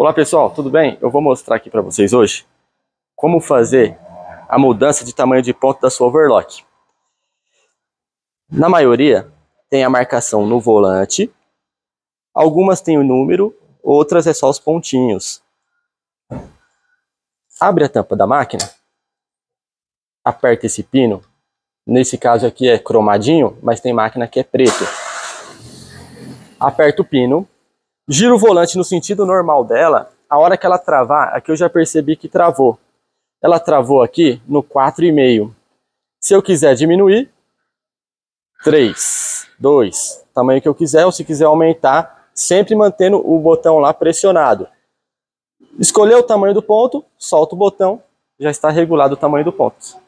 Olá pessoal, tudo bem? Eu vou mostrar aqui para vocês hoje como fazer a mudança de tamanho de ponto da sua overlock. Na maioria tem a marcação no volante, algumas tem o número, outras é só os pontinhos. Abre a tampa da máquina, aperta esse pino, nesse caso aqui é cromadinho, mas tem máquina que é preto. Aperta o pino Giro o volante no sentido normal dela, a hora que ela travar, aqui eu já percebi que travou. Ela travou aqui no 4,5. Se eu quiser diminuir, 3, 2, tamanho que eu quiser, ou se quiser aumentar, sempre mantendo o botão lá pressionado. Escolher o tamanho do ponto, solta o botão, já está regulado o tamanho do ponto.